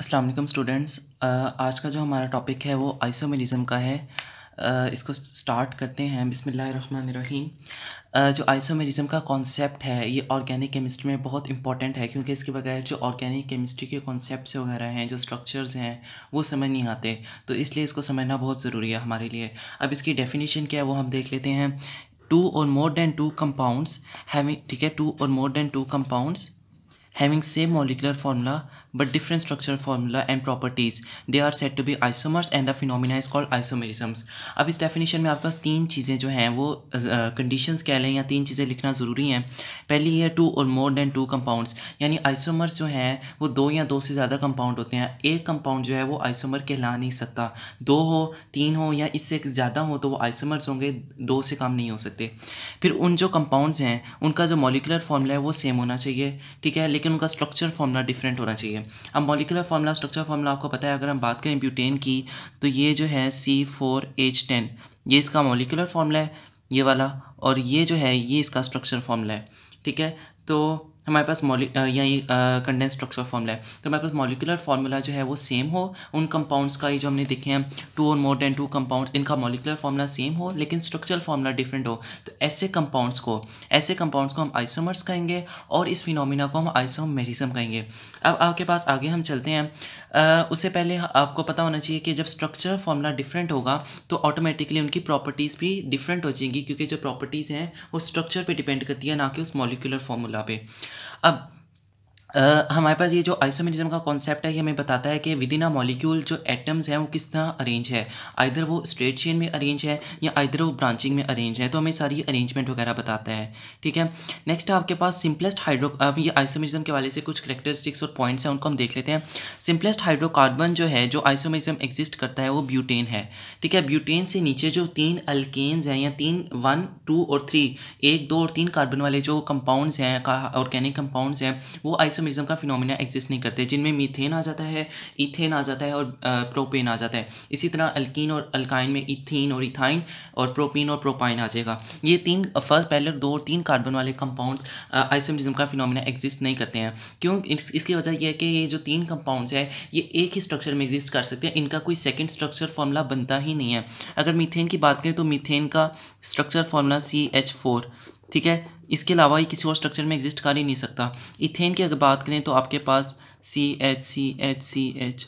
Aslam students आज का जो हमारा टॉपिक है वो आइसोमेरिज्म का है आ, इसको स्टार्ट करते हैं बिसमीम जो आइसोमेरिज्म का कॉन्सेप्ट है ये ऑर्गेनिक केमिस्ट्री में बहुत इंपॉर्टेंट है क्योंकि इसके बगैर जो ऑर्गेनिक केमिस्ट्री के कॉन्सेप्ट वगैरह हैं जो स्ट्रक्चर्स हैं वो समझ नहीं आते तो इसलिए इसको समझना बहुत ज़रूरी है हमारे लिए अब इसकी डेफिनेशन क्या है वो हम देख लेते हैं टू और more than two compounds having ठीक है टू और more than two compounds having same molecular formula but different structural formula and properties they are set to be isomers and the phenomena is called isomerisms अब इस definition में आपके पास तीन चीज़ें जो हैं वो कंडीशन uh, कह लें या तीन चीज़ें लिखना ज़रूरी हैं पहली है टू और मोर देन टू कंपाउंड्स यानी आइसोमर्स जो हैं वो दो या दो से ज़्यादा कंपाउंड होते हैं एक कंपाउंड जो है वो आइसोमर कहला नहीं सकता दो हो तीन हो या इससे ज़्यादा हो तो वो आइसोमर्स होंगे दो से काम नहीं हो सकते फिर उन जो कंपाउंड्स हैं उनका जो मॉलिकुलर फॉर्मूला है वो सेम होना चाहिए ठीक है लेकिन उनका स्ट्रक्चर फॉर्मूला डिफरेंट होना चाहिए है अब मॉलिकुलर फार्मूला स्ट्रक्चर फार्मूला आपको पता है अगर हम बात करें ब्यूटेन की तो ये जो है सी फोर एच टेन ये इसका मॉलिकुलर फार्मूला है ये वाला और ये जो है ये इसका स्ट्रक्चर फार्मूला है ठीक है तो हमारे पास मॉलि यही कंडेंस स्ट्रक्चर फॉर्मूला है तो हमारे पास मॉलिकुलर फार्मूला जो है वो सेम हो उन कंपाउंड्स का ये जो हमने देखे हैं टू और मोर देन टू कंपाउंड्स इनका मॉलिकुलर फार्मूला सेम हो लेकिन स्ट्रक्चरल फार्मूला डिफरेंट हो तो ऐसे कंपाउंड्स को ऐसे कंपाउंड्स को हम आइसोमर्स कहेंगे और इस फिनोमिना को हम आइसोमेरिज्म कहेंगे अब आपके पास आगे हम चलते हैं उससे पहले आपको पता होना चाहिए कि जब स्ट्रक्चर फॉर्मूला डिफरेंट होगा तो ऑटोमेटिकली उनकी प्रॉपर्टीज़ भी डिफरेंट हो जाएंगी क्योंकि जो प्रॉपर्टीज़ हैं वो स्ट्रक्चर पे डिपेंड करती है ना कि उस मॉलिकुलर फॉर्मूला पे अब Uh, हमारे पास ये जो आइसोमेरिज्म का कॉन्सेप्ट है ये हमें बताता है कि विद इन अ मॉलिक्यूल जो एटम्स हैं वो किस तरह अरेंज है आइधर वो स्ट्रेट चेन में अरेंज है या आइधर वो ब्रांचिंग में अरेंज है तो हमें सारी अरेंजमेंट वगैरह बताता है ठीक है नेक्स्ट आपके पास सिंपलेस्ट हाइड्रो अब ये आइसोमेरिज्म के वाले से कुछ करेक्टरिस्टिक्स और पॉइंट्स हैं उनको हम देख लेते हैं सिंपलेस्ट हाइड्रोकार्बन जो है जो आइसोमेरिज्म एग्जिस्ट करता है वो ब्यूटेन है ठीक है ब्यूटेन से नीचे जो तीन अल्केन्स हैं या तीन वन टू और थ्री एक दो और तीन कार्बन वाले जो कंपाउंड हैं ऑर्गेनिक कंपाउंड हैं वो आइसो मैक्सिमिज्म का फिनोमिना एग्जिस्ट नहीं करते जिनमें मीथेन आ जाता है इथेन आ जाता है और प्रोपेन आ जाता है इसी तरह अल्किन और अल्काइन में इथीन और इथाइन और प्रोपीन और प्रोपाइन आ जाएगा ये तीन फर्स्ट पहले दो और तीन कार्बन वाले कंपाउंड्स आइसोमिज्म का फिनोमिना एग्जिस्ट नहीं करते हैं क्यों इसकी वजह यह है कि ये जो तीन कंपाउंड्स है ये एक ही स्ट्रक्चर में एग्जिस्ट कर सकते हैं इनका कोई सेकेंड स्ट्रक्चर फॉर्मूला बनता ही नहीं है अगर मीथेन की बात करें तो मीथेन का structure formula C H four ठीक है इसके अलावा ये किसी और स्ट्रक्चर में एग्जिस्ट कर ही नहीं सकता इथेन की अगर बात करें तो आपके पास C H C H C H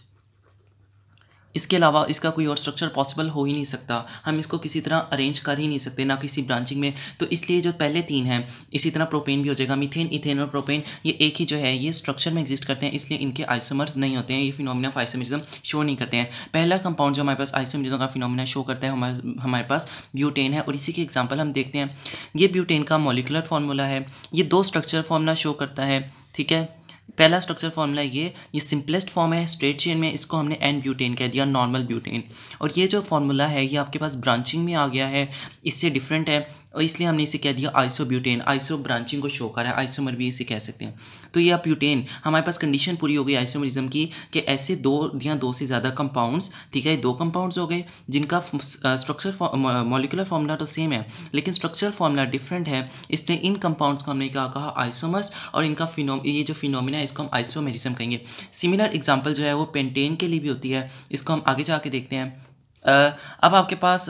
इसके अलावा इसका कोई और स्ट्रक्चर पॉसिबल हो ही नहीं सकता हम इसको किसी तरह अरेंज कर ही नहीं सकते ना किसी ब्रांचिंग में तो इसलिए जो पहले तीन हैं इसी तरह प्रोपेन भी हो जाएगा मीथेन इथेन और प्रोपेन ये एक ही जो है ये स्ट्रक्चर में एग्जिस्ट करते हैं इसलिए इनके आइसोमर्स नहीं होते हैं ये फिनोमिना ऑफ आइसोमिजम शो नहीं करते हैं पहला कंपाउंड जो हमारे पास आइसोमिजम का फिनोमिना शो करता है हमारे हमारे पास ब्यूटेन है और इसी की एग्जाम्पल हम देखते हैं ये ब्यूटेन का मोलिकुलर फार्मूला है ये दो स्ट्रक्चर फॉर्मूला शो करता है ठीक है पहला स्ट्रक्चर फॉर्मूला ये ये सिंपलेस्ट फॉर्म है स्ट्रेट चेन में इसको हमने एन ब्यूटेन कह दिया नॉर्मल ब्यूटेन और ये जो फॉर्मूला है ये आपके पास ब्रांचिंग में आ गया है इससे डिफरेंट है और इसलिए हमने इसे कह दिया आइसोब्यूटेन आइसो ब्रांचिंग को शो कर रहा है आइसोमर भी इसे कह सकते हैं तो ये ब्यूटेन हमारे पास कंडीशन पूरी हो गई आइसोमरिज्म की कि ऐसे दो या दो से ज़्यादा कंपाउंड्स ठीक है दो कंपाउंड्स हो गए जिनका स्ट्रक्चर मॉलिकुलर फॉर्मूला तो सेम है लेकिन स्ट्रक्चर फॉर्मूला डिफरेंट है इसलिए इन कंपाउंड्स को हमने क्या कहा आइसोमर्स और इनका फिनोम ये जो फिनोमिना है इसको हम आइसोमेरिज्म कहेंगे सिमिलर एग्जाम्पल जो है वो पेंटेन के लिए भी होती है इसको हम आगे जाके देखते हैं अब आपके पास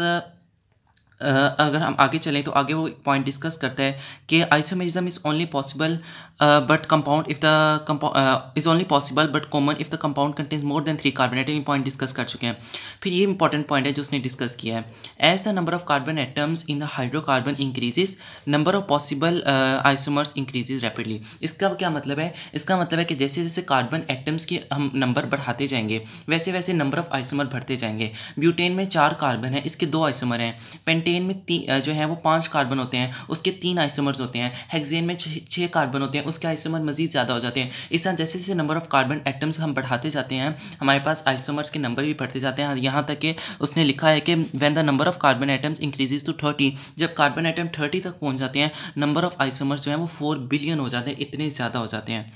अगर हम आगे चलें तो आगे वो पॉइंट डिस्कस करता है कि isomerism is only possible but compound if the compound is only possible but common if the compound contains more than three carbon atom point discuss कर चुके हैं फिर ये इंपॉर्टेंट पॉइंट है जो उसने डिस्कस किया है as the number of carbon atoms in the hydrocarbon increases number of possible isomers increases rapidly इसका क्या मतलब है इसका मतलब है कि जैसे जैसे कार्बन एटम्स की हम नंबर बढ़ाते जाएंगे वैसे वैसे नंबर ऑफ आइसोमर बढ़ते जाएंगे ब्यूटेन में चार कार्बन है इसके दो आइसोमर हैं पेंटे पेंटेन में ती, जो है वो पाँच कार्बन होते हैं उसके तीन आइसोमर्स होते हैं हेक्सेन में छः कार्बन होते हैं उसके आइसोमर मजीद ज़्यादा हो जाते हैं इस तरह जैसे जैसे नंबर ऑफ कार्बन एटम्स हम बढ़ाते जाते हैं हमारे पास आइसोमर्स के नंबर भी बढ़ते जाते हैं यहाँ तक कि उसने लिखा है कि when the number of carbon atoms increases to thirty जब कार्बन एटम थर्टी तक पहुँच जाते हैं नंबर ऑफ आइसोमर्स जो हैं वो फोर बिलियन हो जाते हैं इतने ज़्यादा हो जाते हैं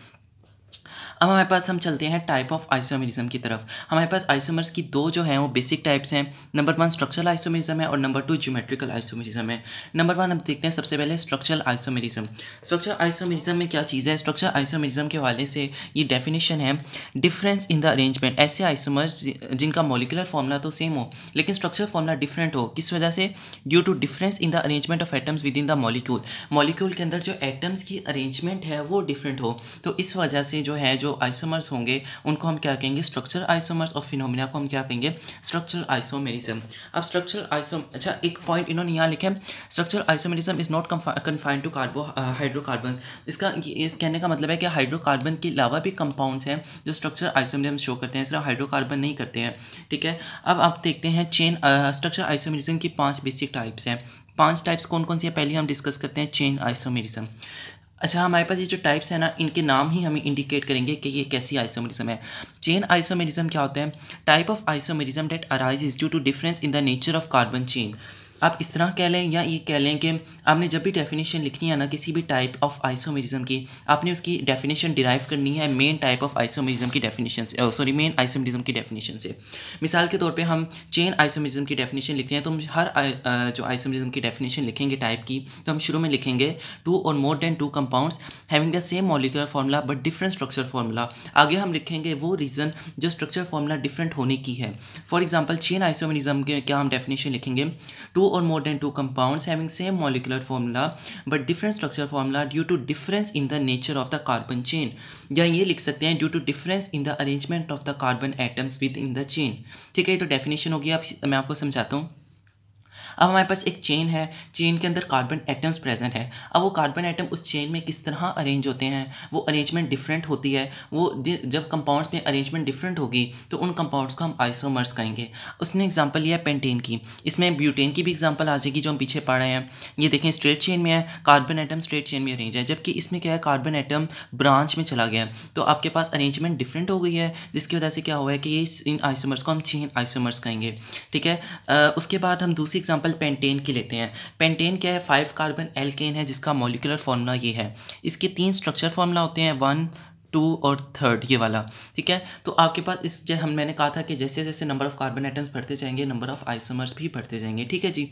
अब हमारे पास हम चलते हैं टाइप ऑफ आइसोमेरिज्म की तरफ हमारे पास आइसोमर्स की दो जो हैं वो बेसिक टाइप्स हैं नंबर वन स्ट्रक्चरल आइसोमेरिज्म है और नंबर टू ज्योमेट्रिकल आइसोमेरिज्म है नंबर वन हम देखते हैं सबसे पहले स्ट्रक्चरल आइसोमेरिज्म स्ट्रक्चरल आइसोमेरिज्म में क्या चीज़ है स्ट्रक्चर आइसोमेरिज्म के हवाले से ये डेफिनेशन है डिफरेंस इन द अरेंजमेंट ऐसे आइसोमर्स जिनका मोलिकुलर फॉर्मूला तो सेम हो लेकिन स्ट्रक्चर फॉर्मूला डिफरेंट हो किस वजह से due to difference in the arrangement of atoms within the molecule molecule के अंदर जो एटम्स की अरेंजमेंट है वो डिफरेंट हो तो इस वजह से जो है जो आइसोमर्स होंगे उनको हम क्या कहेंगे स्ट्रक्चर आइसोमर्स और फिनोमिना को हम क्या कहेंगे स्ट्रक्चर आइसोमेरिज्म अब स्ट्रक्चर आइसोम अच्छा एक पॉइंट इन्होंने यहाँ लिखा है structure isomerism is not confined to carbo hydrocarbon इसका इस कहने का मतलब है कि हाइड्रोकार्बन के अलावा भी कंपाउंड्स हैं जो स्ट्रक्चर आइसोमेरिज्म शो करते हैं सिर्फ हाइड्रोकार्बन नहीं करते हैं ठीक है अब आप देखते हैं चेन स्ट्रक्चर आइसोमेरिज्म की पाँच बेसिक टाइप्स हैं पांच टाइप्स कौन कौन सी है पहले हम डिस्कस करते हैं चेन आइसोमेरिज्म अच्छा हमारे पास ये जो टाइप्स हैं ना इनके नाम ही हमें इंडिकेट करेंगे कि ये कैसी आइसोमेरिज्म है चेन आइसोमेरिज्म क्या होता है type of isomerism that arise due to difference in the nature of carbon chain आप इस तरह कह लें या ये कह लें कि आपने जब भी डेफिनेशन लिखनी है ना किसी भी टाइप ऑफ आइसोमेरिज्म की आपने उसकी डेफिनेशन डिराइव करनी है मेन टाइप ऑफ आइसोमेरिज्म की डेफिनेशन से सॉरी मेन आइसोमेरिज्म की डेफिनेशन से मिसाल के तौर पे हम चेन आइसोमेरिज्म की डेफिनेशन लिख रहे हैं तो हम हर जो आइसोमेरिज्म की डेफिनेशन लिखेंगे टाइप की तो हम शुरू में लिखेंगे टू और more than two compounds having the same molecular formula but different structure formula आगे हम लिखेंगे वो रीज़न जो स्ट्रक्चर फार्मूला डिफरेंट होने की है फॉर एग्जाम्पल चेन आइसोमेरिज्म के क्या हम डेफिनेशन लिखेंगे two two or more than two compounds having same molecular formula but different structural formula due to difference in the nature of the carbon chain या ये लिख सकते हैं due to difference in the arrangement of the carbon atoms within the chain ठीक है तो definition होगी आप मैं आपको समझाता हूँ अब हमारे पास एक चेन है चेन के अंदर कार्बन एटम्स प्रेजेंट है अब वो कार्बन एटम उस चेन में किस तरह अरेंज होते हैं वो अरेंजमेंट डिफरेंट होती है वो जब कंपाउंड्स में अरेंजमेंट डिफरेंट होगी तो उन कंपाउंड्स को हम आइसोमर्स कहेंगे उसने एग्जाम्पल लिया पेंटेन की इसमें ब्यूटेन की भी एग्जाम्पल आ जाएगी जो हम पीछे पढ़ रहे हैं ये देखें स्ट्रेट चेन में है कार्बन एटम स्ट्रेट चेन में अरेंज है जबकि इसमें क्या है कार्बन एटम ब्रांच में चला गया तो आपके पास अरेंजमेंट डिफरेंट हो गई है जिसकी वजह से क्या हुआ है कि ये इन आइसोमर्स को हम चेन आइसोमर्स कहेंगे ठीक है उसके बाद हम दूसरी एग्जाम्पल एग्जाम्पल पेंटेन की लेते हैं पेंटेन क्या है फाइव कार्बन एल्केन है जिसका मोलिकुलर फार्मूला ये है इसके तीन स्ट्रक्चर फार्मूला होते हैं वन टू और थर्ड ये वाला ठीक है तो आपके पास इस हम मैंने कहा था कि जैसे जैसे नंबर ऑफ़ कार्बन आइटम्स बढ़ते जाएंगे नंबर ऑफ़ आइसोमर्स भी बढ़ते जाएंगे ठीक है जी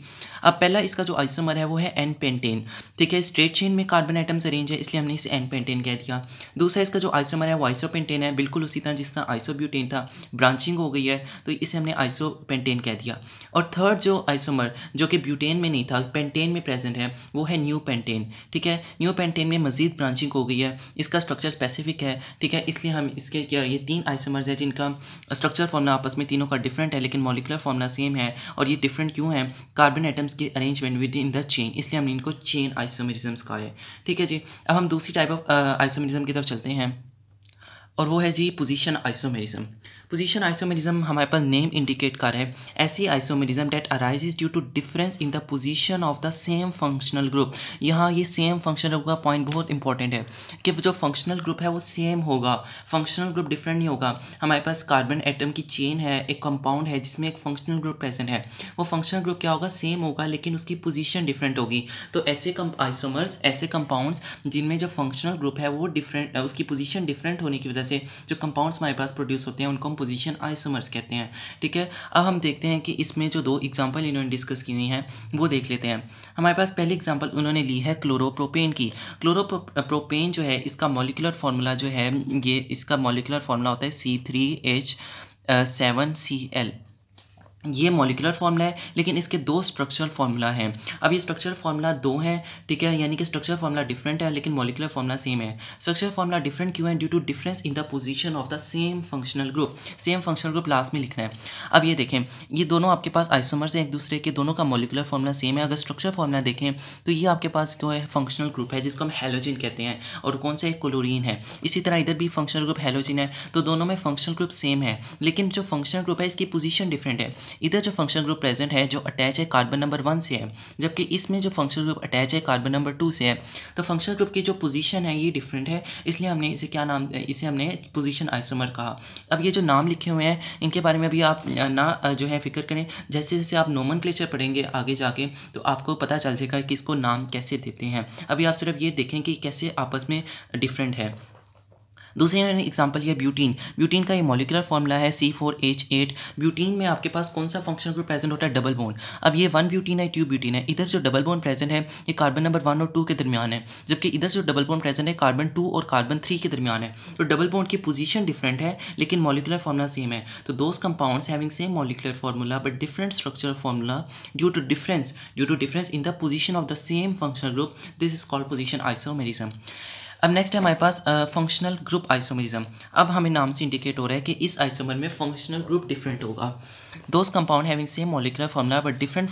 अब पहला इसका जो आइसोमर है वो है एन पेंटेन ठीक है स्ट्रेट चेन में कार्बन आइटम्स अरेंज है इसलिए हमने इसे एन पेंटेन कह दिया दूसरा इसका जो आइसोमर है वो आइसो पेंटेन है बिल्कुल उसी तरह जिस तरह आइसोब्यूटेन था ब्रांचिंग हो गई है तो इसे हमने आइसो पेंटेन कह दिया और थर्ड जो आइसोमर जो कि ब्यूटेन में नहीं था पेंटेन में प्रेजेंट है वो है न्यू पेंटेन ठीक है न्यू पेंटेन में मजीद ब्रांचिंग हो गई है इसका स्ट्रक्चर स्पेसिफिक है है ठीक है इसलिए हम इसके क्या ये तीन आइसोमर्स है जिनका स्ट्रक्चर फॉर्मला आपस में तीनों का डिफरेंट है लेकिन मॉलिकुलर फॉर्मला सेम है और ये डिफरेंट क्यों है कार्बन आइटम्स की arrangement within the chain इसलिए हमने इनको चेन आइसोमरिज्म कहा है ठीक है जी अब हम दूसरी टाइप ऑफ आइसोमरिज्म की तरफ चलते हैं और वो है जी पोजीशन आइसोमेरिज्म पोजिशन आइसोमेरिज्म हमारे पास नेम इंडिकेट कर रहे हैं ऐसी isomerism that arise due to difference in the position of the same functional group यहाँ ये सेम फंक्शनल ग्रुप का पॉइंट बहुत इंपॉर्टेंट है कि जो फंक्शनल ग्रुप है वो सेम होगा फंक्शनल ग्रुप डिफरेंट नहीं होगा हमारे पास कार्बन एटम की चेन है एक कंपाउंड है जिसमें एक फंक्शनल ग्रुप प्रेजेंट है वो फंक्शनल ग्रुप क्या होगा सेम होगा लेकिन उसकी पोजिशन डिफरेंट होगी तो ऐसे आइसोमर्स ऐसे कंपाउंड्स जिनमें जो फंक्शनल ग्रुप है वो डिफरेंट उसकी पोजिशन डिफरेंट होने की वजह से जो कंपाउंड्स हमारे पास प्रोड्यूस होते हैं उनको हम पोजिशन आइसोमर्स कहते हैं ठीक है अब हम देखते हैं कि इसमें जो दो एग्जाम्पल इन्होंने डिस्कस की हुई हैं वो देख लेते हैं हमारे पास पहली एग्जाम्पल उन्होंने ली है क्लोरोप्रोपेन की क्लोरोप्रोपेन जो है इसका मोलिकुलर फार्मूला जो है ये इसका मोलिकुलर फार्मूला होता है C three H seven C L ये मोलिकुलर फार्मूला है लेकिन इसके दो स्ट्रक्चरल फार्मूला हैं अब ये स्ट्रक्चरल फार्मूला दो हैं ठीक है यानी कि स्ट्रक्चरल फार्मूला डिफरेंट है लेकिन मोलिकुलर फार्मूला सेम है स्ट्रक्चरल फार्मूला डिफरेंट क्यों है due to difference in the position of the same functional group same functional group last में लिखना है अब ये देखें ये दोनों आपके पास आइसोमर्स हैं एक दूसरे के दोनों का मॉलिकुलर फार्मूला सेम है अगर स्ट्रक्चर फार्मूला देखें तो ये आपके पास क्यों है फंक्शनल ग्रुप है जिसको हम हेलोजिन कहते हैं और कौन सा एक क्लोरीन है इसी तरह इधर भी फंक्शनल ग्रुप हेलोजिन है तो दोनों में फंक्शनल ग्रुप सेम है लेकिन जो फंक्शनल ग्रुप है इसकी पोजिशन डिफरेंट है इधर जो फंक्शन ग्रुप प्रेजेंट है जो अटैच है कार्बन नंबर वन से है जबकि इसमें जो फंक्शन ग्रुप अटैच है कार्बन नंबर टू से है तो फंक्शन ग्रुप की जो पोजीशन है ये डिफरेंट है इसलिए हमने इसे क्या नाम इसे हमने पोजीशन आइसोमर कहा अब ये जो नाम लिखे हुए हैं इनके बारे में भी आप ना जो है फिक्र करें जैसे जैसे आप नोमन पढ़ेंगे आगे जाके तो आपको पता चल जाएगा कि इसको नाम कैसे देते हैं अभी आप सिर्फ ये देखें कि कैसे आपस में डिफरेंट है दूसरी मैंने एग्जाम्पल लिया ब्यूटीन ब्यूटीन का ये मोलिकुलर फॉर्मूला है C four H eight butene में आपके पास कौन सा फंक्शन ग्रुप प्रेजेंट होता है डबल बोन अब ये वन ब्यूटीन है ट्यू ब्यूटीन है इधर जो डबल बोन प्रेजेंट है ये कार्बन नंबर वन और टू के दरमियान है जबकि इधर जो डबल बोन प्रेजेंट है कार्बन टू और कार्बन थ्री के दरमियान है तो डबल बोन की पोजीशन डिफरेंट है लेकिन मोलिकुलर फॉर्मूला सेम है तो those compound having same molecular formula but different structural formula due to difference due to difference in the position of the same functional group this is called position isomerism अब next है हमारे पास functional group isomerism अब हमें नाम से indicate हो रहा है कि इस आइसोमर में फंक्शनल ग्रुप डिफरेंट होगा those compound having same molecular formula but different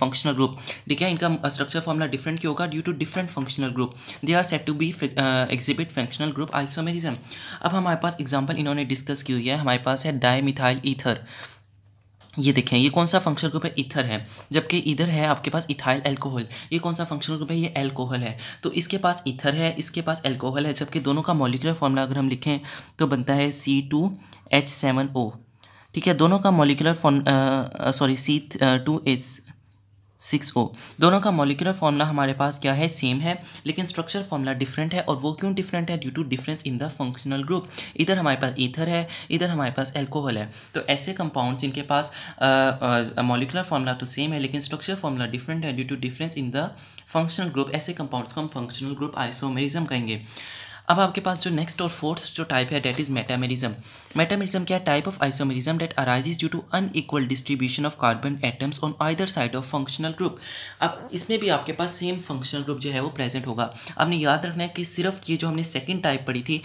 functional group ठीक है इनका स्ट्रक्चर फॉर्मूला डिफरेंट क्यों होगा due to different functional group they are set to be exhibit functional group isomerism अब हमारे पास एग्जाम्पल इन्होंने डिस्कस की हुई है हमारे पास है डाई मिथाइल ईथर ये देखें ये कौन सा फंक्शन ग्रुप है इथर है जबकि इधर है आपके पास इथाइल एल्कोहल ये कौन सा फंक्शन ग्रुप है ये एल्कोहल है तो इसके पास इथर है इसके पास एल्कोहल है जबकि दोनों का मॉलिकुलर फॉर्मूला अगर हम लिखें तो बनता है C two H seven O ठीक है दोनों का molecular form sorry C two H six O दोनों का मोलिकुलर फॉर्मूला हमारे पास क्या है सेम है लेकिन स्ट्रक्चर फॉर्मूला डिफरेंट है और वो क्यों डिफरेंट है due to difference in the functional group इधर हमारे पास ईथर है इधर हमारे पास एल्कोहल है तो ऐसे कंपाउंड्स इनके पास मोलिकुलर फॉर्मूला तो सेम है लेकिन स्ट्रक्चर फॉर्मूला डिफरेंट है due to difference in the functional group ऐसे कंपाउंड्स को हम फंक्शनल ग्रुप आइसोमेरिज्म कहेंगे अब आपके पास जो नेक्स्ट और फोर्थ जो टाइप है डेट इज़ मेटामेरिज्म मेटामेरिज्म क्या type of isomerism that arises due to equal distribution of carbon atoms on either side of functional group अब इसमें भी आपके पास सेम फंक्शनल ग्रुप जो है वो प्रेजेंट होगा आपने याद रखना है कि सिर्फ ये जो हमने सेकेंड टाइप पढ़ी थी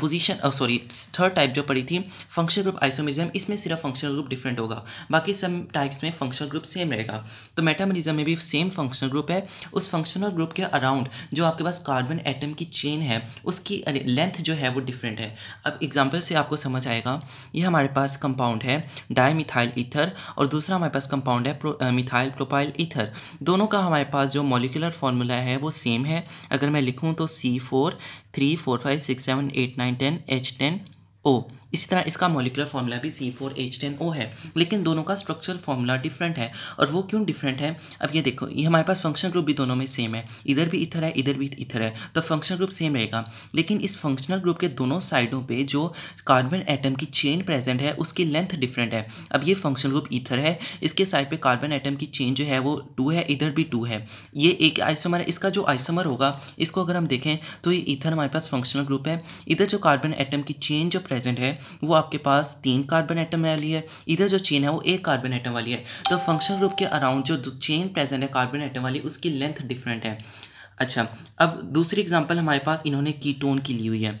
पोजिशन सॉरी थर्ड टाइप जो पढ़ी थी फंक्शनल ग्रुप आइसोमेरिज्म इसमें सिर्फ फंक्शनल ग्रुप डिफरेंट होगा बाकी सब टाइप्स में फंक्शनल ग्रुप सेम रहेगा तो मेटामेरिज्म में भी सेम फंक्शनल ग्रुप है उस फंक्शनल ग्रुप के अराउंड जो आपके पास कार्बन एटम की चेन है उस उसकी लेंथ जो है वो डिफरेंट है अब एग्जाम्पल से आपको समझ आएगा ये हमारे पास कंपाउंड है डाई मिथाइल ईथर और दूसरा हमारे पास कंपाउंड है मिथाइल प्रोपाइल ईथर दोनों का हमारे पास जो मोलिकुलर फार्मूला है वो सेम है अगर मैं लिखूँ तो C four three four five six seven eight nine ten H ten O इसी तरह इसका मोलिकुलर फॉर्मूला भी C four H ten O है लेकिन दोनों का स्ट्रक्चरल फॉर्मूला डिफरेंट है और वो क्यों डिफरेंट है अब ये देखो ये हमारे पास फंक्शन ग्रुप भी दोनों में सेम है इधर भी इथर है इधर भी इथर है तो फंक्शन ग्रुप सेम रहेगा लेकिन इस फंक्शनल ग्रुप के दोनों साइडों पर जो कार्बन एटम की चेन प्रेजेंट है उसकी लेंथ डिफरेंट है अब ये फंक्शन ग्रुप इथर है इसके साइड पर कार्बन एटम की चेन जो है वो टू है इधर भी टू है ये एक आइसोमर है इसका जो आइसोमर होगा इसको अगर हम देखें तो ये इथर हमारे पास फंक्शनल ग्रुप है इधर जो कार्बन एटम की चेन जो प्रेजेंट है वो आपके पास तीन कार्बन आइटम वाली है इधर जो चेन है वो एक कार्बन आइटम वाली है तो फंक्शन ग्रुप के अराउंड जो चेन प्रेजेंट है कार्बन आइटम वाली उसकी लेंथ डिफरेंट है अच्छा अब दूसरी एग्जांपल हमारे पास इन्होंने कीटोन की ली हुई है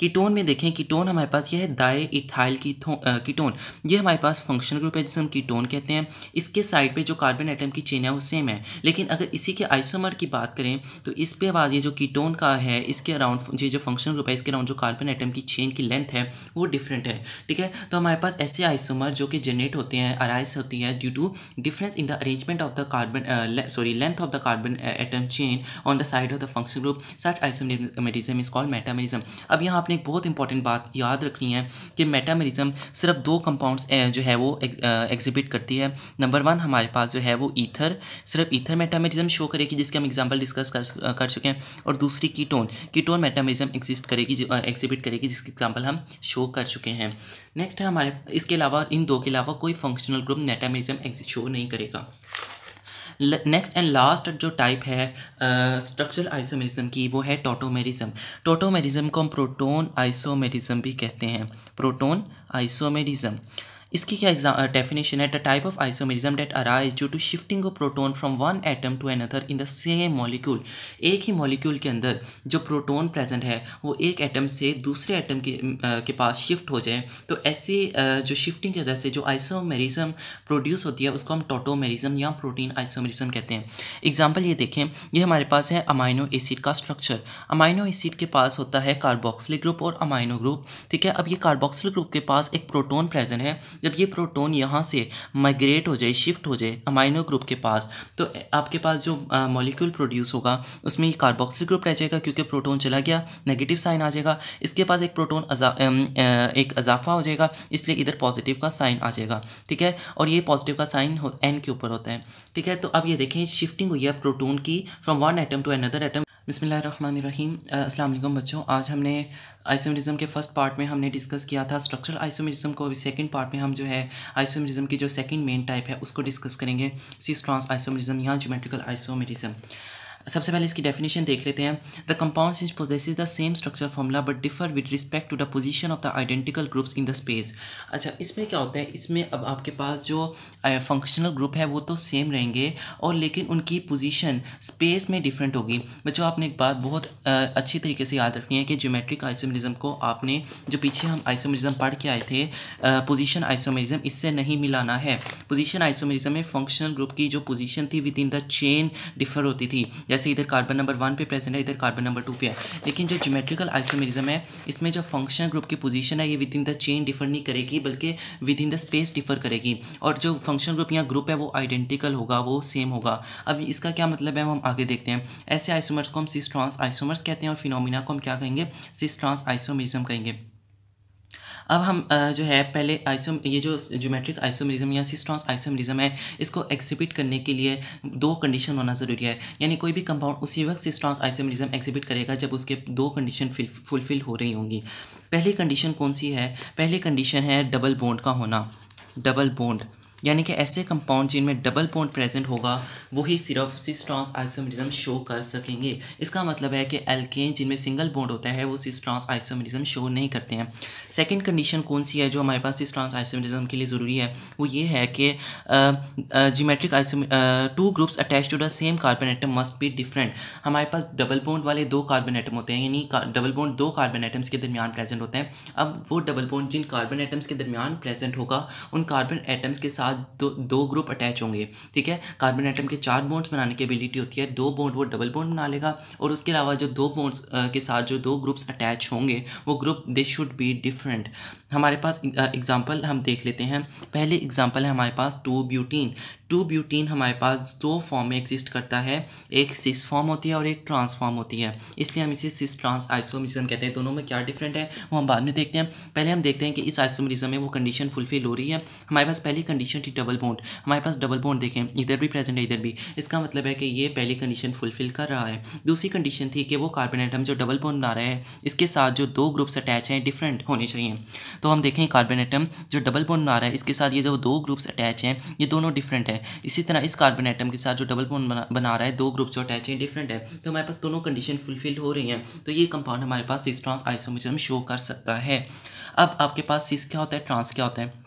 कीटोन में देखें कीटोन हमारे पास यह है दाए इथाइल कीटोन ये हमारे पास फंक्शनल ग्रुप है जिसे हम कीटोन कहते हैं इसके साइड पे जो कार्बन आइटम की चेन है वो सेम है लेकिन अगर इसी के आइसोमर की बात करें तो इस पे बाद ये जो कीटोन का है इसके अराउंड ये जो फंक्शनल ग्रुप है इसके अराउंड जो कार्बन आइटम की चेन की लेंथ है वो डिफरेंट है ठीक है तो हमारे पास ऐसे आइसोमर जो कि जनरेट होते हैं अराइज होती है due to difference in the arrangement of the carbon sorry length of the carbon atom chain on the side of the functional group such isomerism is called metamerism अब यहाँ आपने एक बहुत इंपॉर्टेंट बात याद रखनी है कि मेटामेरिज्म सिर्फ दो कंपाउंड्स जो है वो एग्जिबिट करती है नंबर वन हमारे पास जो है वो ईथर सिर्फ ईथर मेटामेरिज्म शो करेगी जिसके हम एग्जाम्पल डिस्कस कर कर चुके हैं और दूसरी कीटोन कीटोन मेटामेरिज्म एग्जिस्ट करेगी एग्जिबिट करेगी जिसके एग्जाम्पल हम शो कर चुके हैं नेक्स्ट है हमारे इसके अलावा इन दो के अलावा कोई फंक्शनल ग्रुप मेटामेरिज्म शो नहीं करेगा नेक्स्ट एंड लास्ट जो टाइप है स्ट्रक्चरल uh, आइसोमेरिज्म की वो है टोटोमेरिज्म टोटोमेरिज्म को हम प्रोटोन आइसोमेरिज्म भी कहते हैं प्रोटोन आइसोमेरिज्म इसकी क्या डेफिनेशन है the type of isomerism that arise due to shifting of proton from one atom to another in the same molecule एक ही मॉलिक्यूल के अंदर जो प्रोटोन प्रेजेंट है वो एक एटम से दूसरे एटम के, के पास शिफ्ट हो जाए तो ऐसे जो शिफ्टिंग की वजह से जो आइसोमेरिज्म प्रोड्यूस होती है उसको हम टोटोमेरिज्म या प्रोटीन आइसोमेरिज्म कहते हैं एग्जाम्पल ये देखें ये हमारे पास है अमाइनो एसिड का स्ट्रक्चर अमाइनो एसिड के पास होता है कार्बोक्सिलिक ग्रुप और अमाइनो ग्रुप ठीक है अब ये कार्बोक्सिल ग्रुप के पास एक प्रोटोन प्रेजेंट है जब ये प्रोटोन यहाँ से माइग्रेट हो जाए शिफ्ट हो जाए अमाइनो ग्रुप के पास तो आपके पास जो मॉलिक्यूल प्रोड्यूस होगा उसमें कार्बोक्सिल ग्रुप रह जाएगा क्योंकि प्रोटोन चला गया नेगेटिव साइन आ जाएगा इसके पास एक प्रोटोन एक अजाफा हो जाएगा इसलिए इधर पॉजिटिव का साइन आ जाएगा ठीक है और ये पॉजिटिव का साइन एन के ऊपर होता है ठीक है तो अब ये देखें शिफ्टिंग हुई है प्रोटोन की from one atom to another atom बिसमीम अल्लाम बच्चों आज हमने आइसोमरिज्म के फर्स्ट पार्ट में हमने डिस्कस किया था स्ट्रक्चरल आइसोमरिज्म को अभी सेकंड पार्ट में हम जो है आइसोमरिज्म की जो सेकंड मेन टाइप है उसको डिस्कस करेंगे सिस ट्रांस आइसोमरिज्म या ज्योमेट्रिकल आइसोमरिज्म सबसे पहले इसकी डेफिनेशन देख लेते हैं the compound is possess the same structure formula but differ with respect to the position of the identical groups in the space अच्छा इसमें क्या होता है इसमें अब आपके पास जो फंक्शनल ग्रुप है वो तो सेम रहेंगे और लेकिन उनकी पोजिशन स्पेस में डिफरेंट होगी बच्चों आपने एक बात बहुत अच्छी तरीके से याद रखनी है कि ज्योमेट्रिक आइसोमरिज्म को आपने जो पीछे हम आइसोमरिज्म पढ़ के आए थे पोजिशन आइसोमिज्म इससे नहीं मिलाना है पोजिशन आइसोमरिज्म में फंक्शनल ग्रुप की जो पोजिशन थी within the chain differ होती थी जैसे इधर कार्बन नंबर वन पे प्रेजेंट है इधर कार्बन नंबर टू पे है लेकिन जो जोमेट्रिकल आइसोमेरिज्म है इसमें जो फंक्शनल ग्रुप की पोजीशन है ये within the chain differ नहीं करेगी बल्कि within the space differ करेगी और जो फंक्शनल ग्रुप या ग्रुप है वो आइडेंटिकल होगा वो सेम होगा अब इसका क्या मतलब है हम आगे देखते हैं ऐसे आइसोमर्स को हम ट्रांस आइसोमर्स कहते हैं और फिनोमिना को हम क्या कहेंगे ट्रांस आइसोमेरिज्म कहेंगे अब हम जो है पहले आइसोम ये जो जोमेट्रिक आइसोमरिज्म या सिस्ट्रॉन्स आइसोमरिज्म है इसको एक्जिबिट करने के लिए दो कंडीशन होना ज़रूरी है यानी कोई भी कंपाउंड उसी वक्त सिस्ट्रॉन्स आइसोमरिज्म एग्जिबिट करेगा जब उसके दो कंडीशन फुलफिल हो रही होंगी पहली कंडीशन कौन सी है पहली कंडीशन है डबल बोंड का होना डबल बोंड यानी कि ऐसे कंपाउंड जिनमें डबल बॉन्ड प्रेजेंट होगा वही सिर्फ सिस्ट्रॉन्स आइसोमेरिज्म शो कर सकेंगे इसका मतलब है कि एल्केन जिनमें सिंगल बॉन्ड होता है वो सिस्ट्रॉन्स आइसोमेरिज्म शो नहीं करते हैं सेकंड कंडीशन कौन सी है जो हमारे पास सिस्ट्रॉन्स आइसोमेरिज्म के लिए ज़रूरी है वो ये है कि जीमेट्रिक आइसोम two groups attach to the same carbon atom must be different हमारे पास डबल बॉन्ड वाले दो कार्बन एटम होते हैं यानी डबल बॉन्ड दो कार्बन एटम्स के दरमियान प्रेजेंट होते हैं अब वो डबल बॉन्ड जिन कार्बन एटम्स के दरमियान प्रेजेंट होगा उन कार्बन एटम्स के साथ बाद दो दो ग्रुप अटैच होंगे ठीक है कार्बन आइटम के चार बोन्ड्स बनाने की एबिलिटी होती है दो बोन्ड वो डबल बोन्ड बना लेगा और उसके अलावा जो दो बोन्ड्स के साथ जो दो ग्रुप्स अटैच होंगे वो group they should be different हमारे पास एग्जाम्पल हम देख लेते हैं पहले एग्जाम्पल है हमारे पास टू ब्यूटीन टू ब्यूटीन हमारे पास दो फॉर्म में एग्जिस्ट करता है एक सिस फॉर्म होती है और एक ट्रांस फॉर्म होती है इसलिए हम इसे सिस ट्रांस आइसोमिज्म कहते हैं दोनों में क्या डिफरेंट है वो हम बाद में देखते हैं पहले हम देखते हैं कि इस आइसोमिज्म में वो कंडीशन फुलफिल हो रही है हमारे पास पहली कंडीशन कंडीशन डबल बोन्ड हमारे पास डबल बॉन्ड देखें इधर भी प्रेजेंट है इधर भी इसका मतलब है कि ये पहली कंडीशन फुलफिल कर रहा है दूसरी कंडीशन थी कि वो कार्बन आइटम जो डबल बॉन्ड बना रहा है इसके साथ जो दो ग्रुप्स अटैच हैं डिफरेंट होने चाहिए तो हम देखें कार्बन आइटम जो डबल बॉन्ड बना रहा है इसके साथ ये जो दो ग्रुप्स अटैच हैं ये दोनों डिफरेंट है इसी तरह इस कार्बन आइटम के साथ जो डबल बॉन्ड बना रहा है दो ग्रुप जो अटैच हैं डिफरेंट है तो हमारे पास दोनों कंडीशन फुलफिल हो रही हैं तो ये कंपाउंड हमारे पास सिस्ट्रॉन्स आइसोमिजम शो कर सकता है अब आपके पास सिस क्या होता है ट्रांस क्या होता है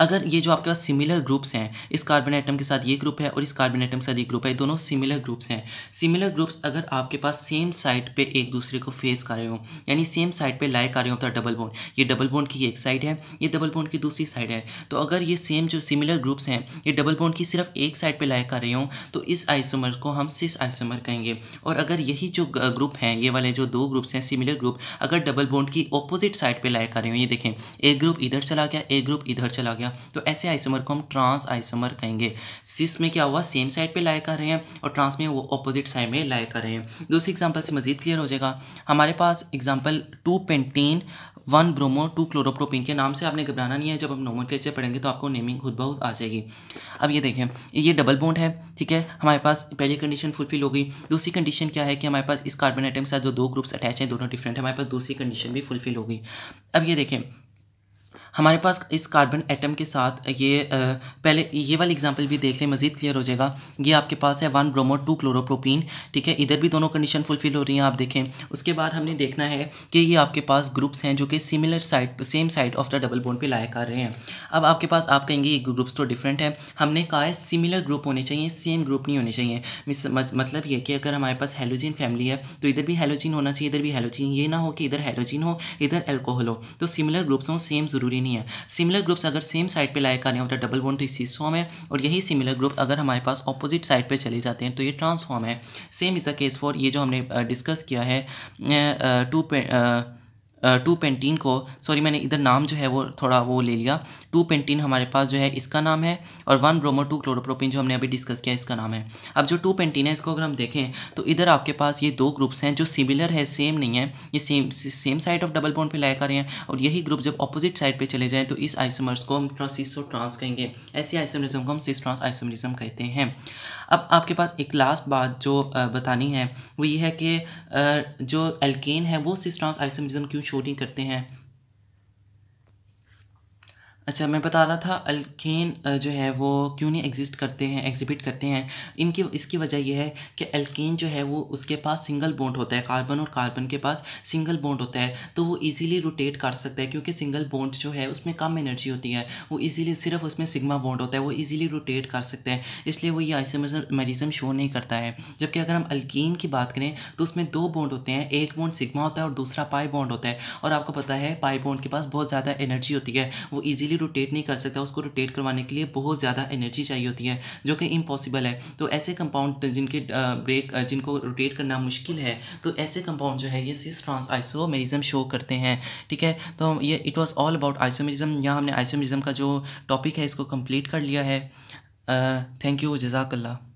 अगर ये जो आपके पास सिमिलर ग्रुप्स हैं इस कार्बन आइटम के साथ ये ग्रुप है और इस कार्बन आइटम के साथ ये ग्रुप है दोनों सिमिलर ग्रुप्स हैं सिमिलर ग्रुप्स अगर आपके पास सेम साइड पे एक दूसरे को फेस कर रहे हो यानी सेम साइड पे लाए कर रहे हो तो डबल बोन ये डबल बोन की एक साइड है ये डबल बोन की दूसरी साइड है तो अगर ये सेम जो सिमिलर ग्रुप्स हैं ये डबल बोन की सिर्फ एक साइड पर लाए कर रहे हो तो इस आइसोमर को हम सिस आइसोमर कहेंगे और अगर यही जो ग्रुप हैं ये वाले जो दो ग्रुप्स हैं सिमिलर ग्रुप अगर डबल बोन की ऑपोजिट साइड पर लाए कर रहे हो ये देखें एक ग्रुप इधर चला गया एक ग्रुप इधर चला आ गया तो ऐसे आइसोमर को हम ट्रांस आइसोमर कहेंगे सिस में क्या हुआ सेम साइड पे लाए कर रहे हैं और ट्रांस में वो अपोजिट साइड में लाए कर रहे हैं दूसरी एग्जाम्पल से मजीद क्लियर हो जाएगा हमारे पास example two pentene one bromo two chloropropene के नाम से आपने घबराना नहीं है जब हम नॉमन क्लेचर पढ़ेंगे तो आपको नेमिंग खुद बहुत आ जाएगी अब ये देखें ये डबल बोंड है ठीक है हमारे पास पहली कंडीशन फुलफिल हो गई दूसरी कंडीशन क्या है कि हमारे पास इस कार्बन आइटम के साथ जो दो ग्रुप्स अटैच हैं दोनों डिफरेंट है हमारे पास दूसरी कंडीशन भी फुलफिल हो गई अब ये देखें हमारे पास इस कार्बन एटम के साथ ये पहले ये वाली एग्जांपल भी देख लें मजीद क्लियर हो जाएगा ये आपके पास है वन ब्रोमो टू क्लोरोप्रोपीन ठीक है इधर भी दोनों कंडीशन फुलफिल हो रही हैं आप देखें उसके बाद हमने देखना है कि ये आपके पास ग्रुप्स हैं जो कि similar side same side of the double bond पर लाया कर रहे हैं अब आपके पास आप कहेंगे ये ग्रुप्स तो डिफरेंट है हमने कहा है सिमिलर ग्रुप होने चाहिए सेम ग्रुप नहीं होने चाहिए मतलब ये कि अगर हमारे पास हेलोजिन फैमिली है तो इधर भी हेलोजिन होना चाहिए इधर भी हेलोजिन ये ना हो कि इधर हेलोजिन हो इधर एल्कोहल हो तो सिमिलर ग्रुप्स हों सेम ज़रूरी नहीं है सिमिलर ग्रुप्स अगर सेम साइड पर लाए कर रहे हैं तो डबल बॉन्ड तो इसी फॉर्म है और यही सिमिलर ग्रुप अगर हमारे पास ऑपोजिट साइड पर चले जाते हैं तो ये ट्रांसफॉर्म है same is the case for ये जो हमने डिस्कस uh, किया है टू uh, पे टू पेंटीन को सॉरी मैंने इधर नाम जो है वो थोड़ा वो ले लिया टू पेंटीन हमारे पास जो है इसका नाम है और वन ब्रोमो टू क्लोरोप्रोपिन जो हमने अभी डिस्कस किया इसका नाम है अब जो टू पेंटीन है इसको अगर हम देखें तो इधर आपके पास ये दो ग्रुप्स हैं जो सिमिलर है सेम नहीं है ये same same side of double bond पर लाया कर रहे हैं और यही ग्रुप जब अपोजिट साइड पर चले जाएँ तो इस आइसोमर्स को हम सिसो ट्रांस कहेंगे ऐसे आइसोमरिज्म को हम सिस ट्रांस आइसोमरिज्म कहते हैं अब आपके पास एक लास्ट बात जो बतानी है वो ये है कि जो एल्केन है वो सिस्ट्रांस आइसोमिज्म क्यों शो नहीं करते हैं अच्छा मैं बता रहा था अल्केन जो है वो क्यों नहीं एग्जिस्ट करते हैं एग्जिबिट करते हैं इनकी इसकी वजह यह है कि अल्केन जो है वो उसके पास सिंगल बोंड होता है कार्बन और कार्बन के पास सिंगल बोंड होता है तो वो इजीली रोटेट कर सकता है क्योंकि सिंगल बोंड जो है उसमें कम एनर्जी होती है वो ईजिली सिर्फ उसमें सिगमा बोंड होता है वो ईज़िली रोटेट कर सकते हैं इसलिए वो ये आइसोमेरिज्म शो नहीं करता है जबकि अगर हम अल्कीन की बात करें तो उसमें दो बोंड होते हैं एक बोंड सिगमा होता है और दूसरा पाई बोंड होता है और आपको पता है पाई बोंड के पास बहुत ज़्यादा एनर्जी होती है वो ईजिली इजीली रोटेट नहीं कर सकता उसको रोटेट करवाने के लिए बहुत ज़्यादा एनर्जी चाहिए होती है जो कि इम्पॉसिबल है तो ऐसे कंपाउंड जिनके ब्रेक जिनको रोटेट करना मुश्किल है तो ऐसे कंपाउंड जो है ये सिस ट्रांस आइसोमेरिज्म शो करते हैं ठीक है तो ये it was all about isomerism यहाँ हमने आइसोमेरिज्म का जो टॉपिक है इसको कंप्लीट कर लिया है थैंक यू जजाकल्ला